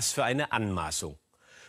Was für eine Anmaßung.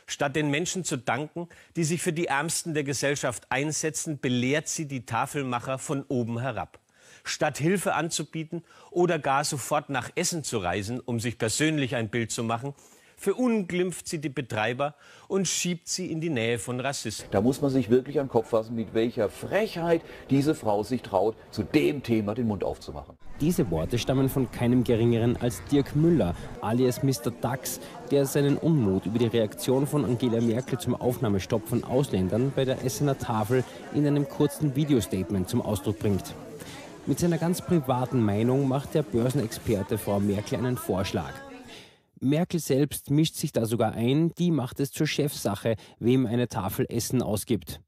Statt den Menschen zu danken, die sich für die Ärmsten der Gesellschaft einsetzen, belehrt sie die Tafelmacher von oben herab. Statt Hilfe anzubieten oder gar sofort nach Essen zu reisen, um sich persönlich ein Bild zu machen, verunglimpft sie die Betreiber und schiebt sie in die Nähe von Rassisten. Da muss man sich wirklich am Kopf fassen, mit welcher Frechheit diese Frau sich traut, zu dem Thema den Mund aufzumachen. Diese Worte stammen von keinem Geringeren als Dirk Müller, alias Mr. Dax, der seinen Unmut über die Reaktion von Angela Merkel zum Aufnahmestopp von Ausländern bei der Essener Tafel in einem kurzen Videostatement zum Ausdruck bringt. Mit seiner ganz privaten Meinung macht der Börsenexperte Frau Merkel einen Vorschlag. Merkel selbst mischt sich da sogar ein, die macht es zur Chefsache, wem eine Tafel Essen ausgibt.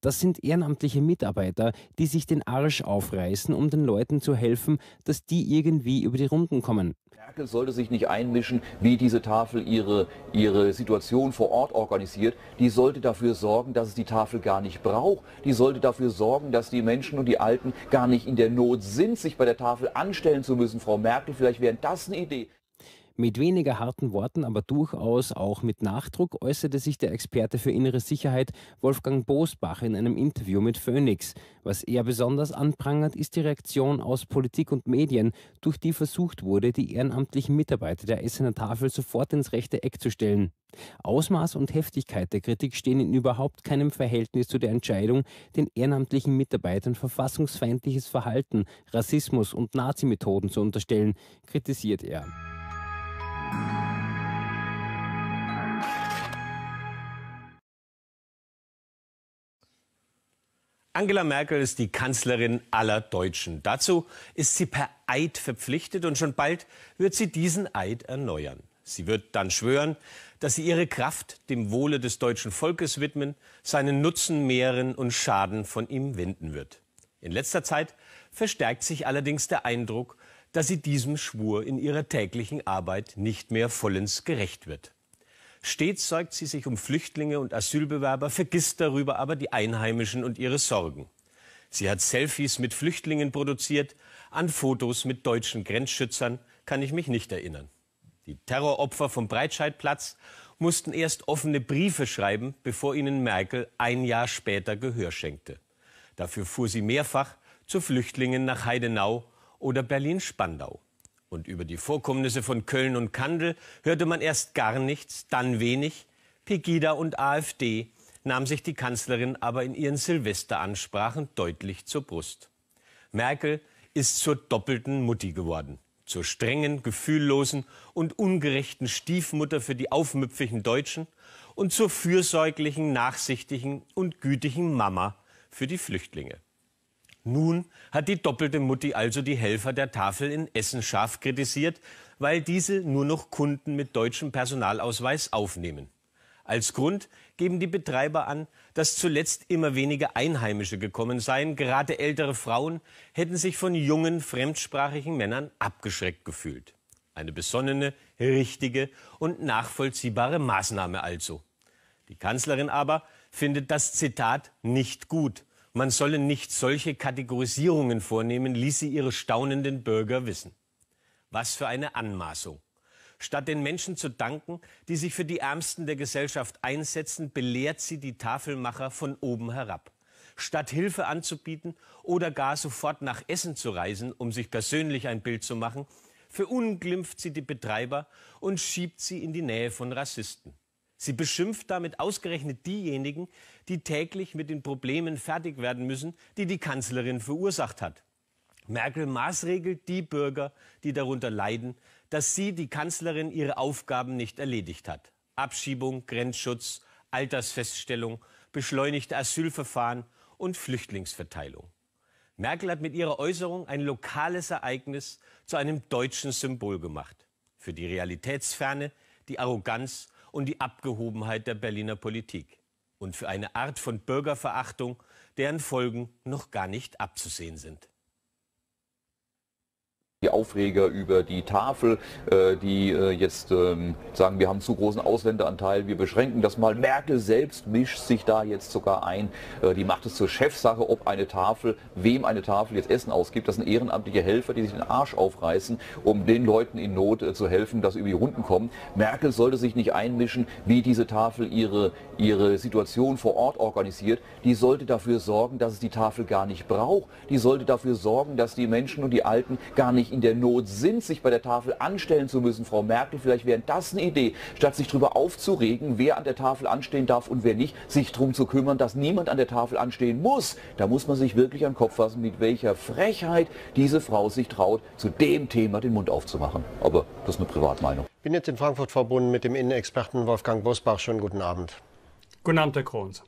Das sind ehrenamtliche Mitarbeiter, die sich den Arsch aufreißen, um den Leuten zu helfen, dass die irgendwie über die Runden kommen. Merkel sollte sich nicht einmischen, wie diese Tafel ihre, ihre Situation vor Ort organisiert. Die sollte dafür sorgen, dass es die Tafel gar nicht braucht. Die sollte dafür sorgen, dass die Menschen und die Alten gar nicht in der Not sind, sich bei der Tafel anstellen zu müssen. Frau Merkel, vielleicht wäre das eine Idee. Mit weniger harten Worten, aber durchaus auch mit Nachdruck äußerte sich der Experte für innere Sicherheit Wolfgang Bosbach in einem Interview mit Phoenix. Was er besonders anprangert, ist die Reaktion aus Politik und Medien, durch die versucht wurde, die ehrenamtlichen Mitarbeiter der Essener Tafel sofort ins rechte Eck zu stellen. Ausmaß und Heftigkeit der Kritik stehen in überhaupt keinem Verhältnis zu der Entscheidung, den ehrenamtlichen Mitarbeitern verfassungsfeindliches Verhalten, Rassismus und Nazimethoden zu unterstellen, kritisiert er. Angela Merkel ist die Kanzlerin aller Deutschen. Dazu ist sie per Eid verpflichtet und schon bald wird sie diesen Eid erneuern. Sie wird dann schwören, dass sie ihre Kraft dem Wohle des deutschen Volkes widmen, seinen Nutzen mehren und Schaden von ihm wenden wird. In letzter Zeit verstärkt sich allerdings der Eindruck, dass sie diesem Schwur in ihrer täglichen Arbeit nicht mehr vollends gerecht wird. Stets sorgt sie sich um Flüchtlinge und Asylbewerber, vergisst darüber aber die Einheimischen und ihre Sorgen. Sie hat Selfies mit Flüchtlingen produziert, an Fotos mit deutschen Grenzschützern kann ich mich nicht erinnern. Die Terroropfer vom Breitscheidplatz mussten erst offene Briefe schreiben, bevor ihnen Merkel ein Jahr später Gehör schenkte. Dafür fuhr sie mehrfach zu Flüchtlingen nach Heidenau oder Berlin-Spandau. Und über die Vorkommnisse von Köln und Kandel hörte man erst gar nichts, dann wenig. Pegida und AfD nahm sich die Kanzlerin aber in ihren Silvesteransprachen deutlich zur Brust. Merkel ist zur doppelten Mutti geworden. Zur strengen, gefühllosen und ungerechten Stiefmutter für die aufmüpfigen Deutschen und zur fürsorglichen, nachsichtigen und gütigen Mama für die Flüchtlinge. Nun hat die doppelte Mutti also die Helfer der Tafel in Essen scharf kritisiert, weil diese nur noch Kunden mit deutschem Personalausweis aufnehmen. Als Grund geben die Betreiber an, dass zuletzt immer weniger Einheimische gekommen seien. Gerade ältere Frauen hätten sich von jungen, fremdsprachigen Männern abgeschreckt gefühlt. Eine besonnene, richtige und nachvollziehbare Maßnahme also. Die Kanzlerin aber findet das Zitat nicht gut man solle nicht solche Kategorisierungen vornehmen, ließ sie ihre staunenden Bürger wissen. Was für eine Anmaßung. Statt den Menschen zu danken, die sich für die Ärmsten der Gesellschaft einsetzen, belehrt sie die Tafelmacher von oben herab. Statt Hilfe anzubieten oder gar sofort nach Essen zu reisen, um sich persönlich ein Bild zu machen, verunglimpft sie die Betreiber und schiebt sie in die Nähe von Rassisten. Sie beschimpft damit ausgerechnet diejenigen, die täglich mit den Problemen fertig werden müssen, die die Kanzlerin verursacht hat. Merkel maßregelt die Bürger, die darunter leiden, dass sie, die Kanzlerin, ihre Aufgaben nicht erledigt hat. Abschiebung, Grenzschutz, Altersfeststellung, beschleunigte Asylverfahren und Flüchtlingsverteilung. Merkel hat mit ihrer Äußerung ein lokales Ereignis zu einem deutschen Symbol gemacht. Für die Realitätsferne, die Arroganz und die Abgehobenheit der Berliner Politik und für eine Art von Bürgerverachtung, deren Folgen noch gar nicht abzusehen sind. Die Aufreger über die Tafel, äh, die äh, jetzt ähm, sagen, wir haben zu großen Ausländeranteil, wir beschränken das mal. Merkel selbst mischt sich da jetzt sogar ein. Äh, die macht es zur Chefsache, ob eine Tafel, wem eine Tafel jetzt Essen ausgibt. Das sind ehrenamtliche Helfer, die sich den Arsch aufreißen, um den Leuten in Not zu helfen, dass sie über die Runden kommen. Merkel sollte sich nicht einmischen, wie diese Tafel ihre, ihre Situation vor Ort organisiert. Die sollte dafür sorgen, dass es die Tafel gar nicht braucht. Die sollte dafür sorgen, dass die Menschen und die Alten gar nicht wirklich in der Not sind, sich bei der Tafel anstellen zu müssen, Frau Merkel, vielleicht wäre das eine Idee, statt sich darüber aufzuregen, wer an der Tafel anstehen darf und wer nicht, sich darum zu kümmern, dass niemand an der Tafel anstehen muss. Da muss man sich wirklich an den Kopf fassen, mit welcher Frechheit diese Frau sich traut, zu dem Thema den Mund aufzumachen. Aber das ist eine Privatmeinung. Ich bin jetzt in Frankfurt verbunden mit dem Innenexperten Wolfgang Bosbach. Schönen guten Abend. Guten Abend, Herr Kronz.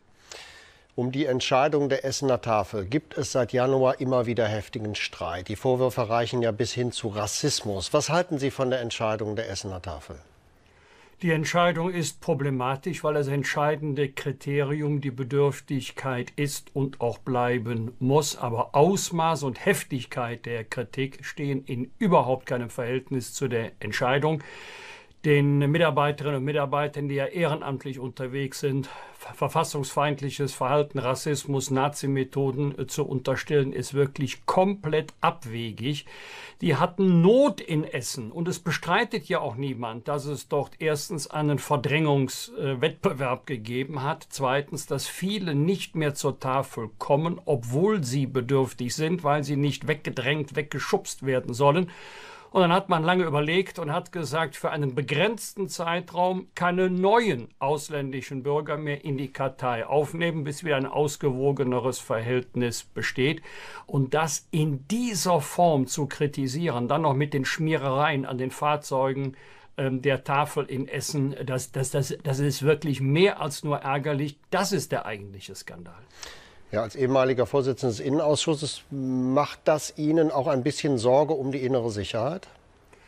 Um die Entscheidung der Essener Tafel gibt es seit Januar immer wieder heftigen Streit. Die Vorwürfe reichen ja bis hin zu Rassismus. Was halten Sie von der Entscheidung der Essener Tafel? Die Entscheidung ist problematisch, weil das entscheidende Kriterium die Bedürftigkeit ist und auch bleiben muss. Aber Ausmaß und Heftigkeit der Kritik stehen in überhaupt keinem Verhältnis zu der Entscheidung den Mitarbeiterinnen und Mitarbeitern, die ja ehrenamtlich unterwegs sind, verfassungsfeindliches Verhalten, Rassismus, Nazi-Methoden äh, zu unterstellen, ist wirklich komplett abwegig. Die hatten Not in Essen und es bestreitet ja auch niemand, dass es dort erstens einen Verdrängungswettbewerb gegeben hat, zweitens, dass viele nicht mehr zur Tafel kommen, obwohl sie bedürftig sind, weil sie nicht weggedrängt, weggeschubst werden sollen und dann hat man lange überlegt und hat gesagt, für einen begrenzten Zeitraum keine neuen ausländischen Bürger mehr in die Kartei aufnehmen, bis wieder ein ausgewogeneres Verhältnis besteht. Und das in dieser Form zu kritisieren, dann noch mit den Schmierereien an den Fahrzeugen, ähm, der Tafel in Essen. Das, das, das, das ist wirklich mehr als nur ärgerlich. Das ist der eigentliche Skandal. Ja, als ehemaliger Vorsitzender des Innenausschusses macht das Ihnen auch ein bisschen Sorge um die innere Sicherheit?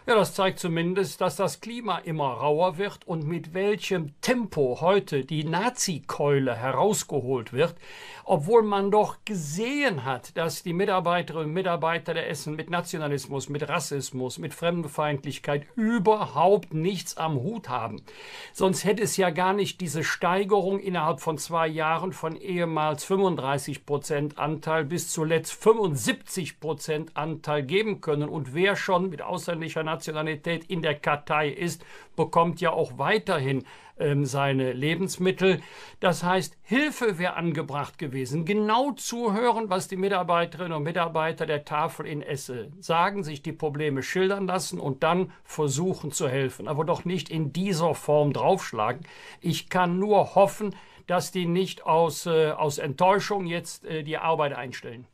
Ja, das zeigt zumindest, dass das Klima immer rauer wird und mit welchem Tempo heute die Nazi-Keule herausgeholt wird, obwohl man doch gesehen hat, dass die Mitarbeiterinnen und Mitarbeiter der Essen mit Nationalismus, mit Rassismus, mit Fremdenfeindlichkeit überhaupt nichts am Hut haben. Sonst hätte es ja gar nicht diese Steigerung innerhalb von zwei Jahren von ehemals 35 Prozent Anteil bis zuletzt 75 Prozent Anteil geben können. Und wer schon mit ausländischer Nationalität in der Kartei ist, bekommt ja auch weiterhin ähm, seine Lebensmittel. Das heißt, Hilfe wäre angebracht gewesen. Genau zuhören, was die Mitarbeiterinnen und Mitarbeiter der Tafel in Esse sagen, sich die Probleme schildern lassen und dann versuchen zu helfen. Aber doch nicht in dieser Form draufschlagen. Ich kann nur hoffen, dass die nicht aus, äh, aus Enttäuschung jetzt äh, die Arbeit einstellen.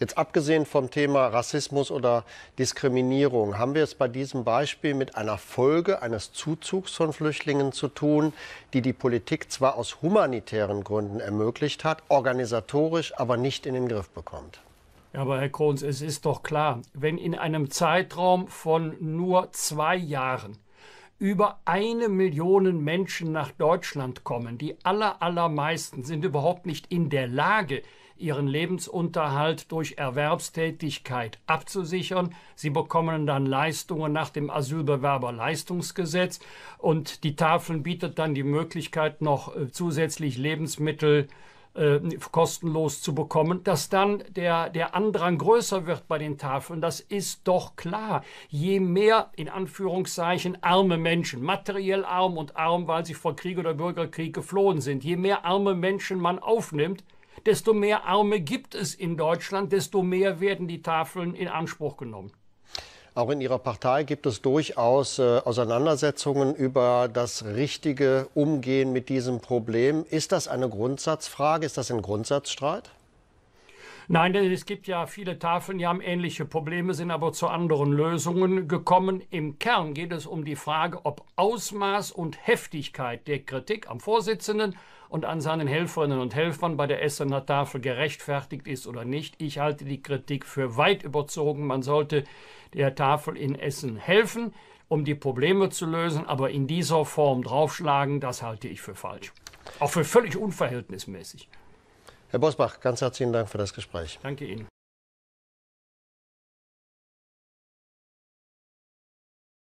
Jetzt abgesehen vom Thema Rassismus oder Diskriminierung, haben wir es bei diesem Beispiel mit einer Folge eines Zuzugs von Flüchtlingen zu tun, die die Politik zwar aus humanitären Gründen ermöglicht hat, organisatorisch aber nicht in den Griff bekommt. Aber Herr Kronz, es ist doch klar, wenn in einem Zeitraum von nur zwei Jahren über eine Million Menschen nach Deutschland kommen, die aller, allermeisten sind überhaupt nicht in der Lage, ihren Lebensunterhalt durch Erwerbstätigkeit abzusichern. Sie bekommen dann Leistungen nach dem Asylbewerberleistungsgesetz und die Tafeln bietet dann die Möglichkeit, noch äh, zusätzlich Lebensmittel äh, kostenlos zu bekommen, dass dann der, der Andrang größer wird bei den Tafeln, das ist doch klar. Je mehr, in Anführungszeichen, arme Menschen, materiell arm und arm, weil sie vor Krieg oder Bürgerkrieg geflohen sind, je mehr arme Menschen man aufnimmt, desto mehr Arme gibt es in Deutschland, desto mehr werden die Tafeln in Anspruch genommen. Auch in Ihrer Partei gibt es durchaus äh, Auseinandersetzungen über das richtige Umgehen mit diesem Problem. Ist das eine Grundsatzfrage? Ist das ein Grundsatzstreit? Nein, denn es gibt ja viele Tafeln, die haben ähnliche Probleme, sind aber zu anderen Lösungen gekommen. Im Kern geht es um die Frage, ob Ausmaß und Heftigkeit der Kritik am Vorsitzenden und an seinen Helferinnen und Helfern bei der Essener Tafel gerechtfertigt ist oder nicht. Ich halte die Kritik für weit überzogen. Man sollte der Tafel in Essen helfen, um die Probleme zu lösen, aber in dieser Form draufschlagen, das halte ich für falsch. Auch für völlig unverhältnismäßig. Herr Bosbach, ganz herzlichen Dank für das Gespräch. Danke Ihnen.